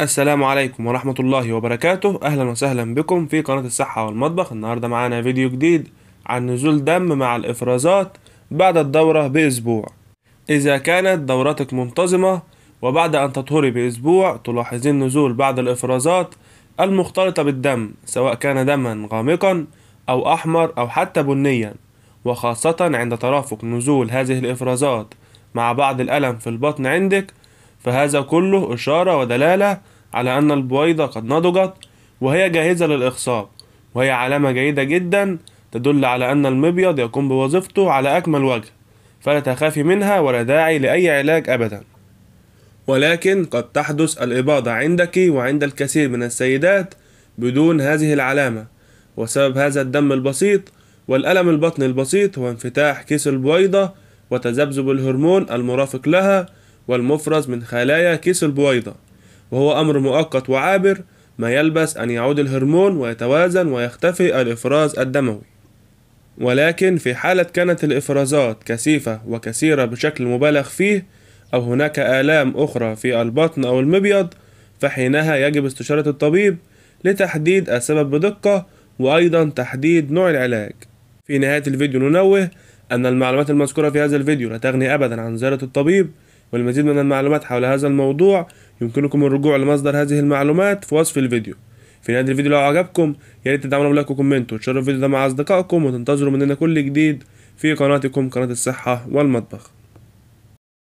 السلام عليكم ورحمة الله وبركاته أهلا وسهلا بكم في قناة الصحة والمطبخ النهاردة معانا فيديو جديد عن نزول دم مع الإفرازات بعد الدورة بأسبوع إذا كانت دورتك منتظمة وبعد أن تطهري بأسبوع تلاحظين نزول بعض الإفرازات المختلطة بالدم سواء كان دما غامقا أو أحمر أو حتى بنيا وخاصة عند ترافق نزول هذه الإفرازات مع بعض الألم في البطن عندك فهذا كله إشارة ودلالة على أن البويضة قد نضجت وهي جاهزة للإخصاب وهي علامة جيدة جدا تدل على أن المبيض يقوم بوظيفته على أكمل وجه فلا تخافي منها ولا داعي لأي علاج أبدا ولكن قد تحدث الإباضة عندك وعند الكثير من السيدات بدون هذه العلامة وسبب هذا الدم البسيط والألم البطني البسيط هو انفتاح كيس البويضة وتذبذب الهرمون المرافق لها والمفرز من خلايا كيس البويضة وهو أمر مؤقت وعابر ما يلبس أن يعود الهرمون ويتوازن ويختفي الإفراز الدموي ولكن في حالة كانت الإفرازات كثيفة وكثيرة بشكل مبالغ فيه أو هناك آلام أخرى في البطن أو المبيض فحينها يجب استشارة الطبيب لتحديد السبب بدقة وأيضا تحديد نوع العلاج في نهاية الفيديو ننوه أن المعلومات المذكورة في هذا الفيديو لا تغني أبدا عن زيارة الطبيب والمزيد من المعلومات حول هذا الموضوع يمكنكم الرجوع لمصدر هذه المعلومات في وصف الفيديو في نهاية الفيديو لو عجبكم يا ريت تدعمونا بلايك وكومنت وتشاركوا الفيديو ده مع اصدقائكم وتنتظروا مننا كل جديد في قناتكم قناة الصحة والمطبخ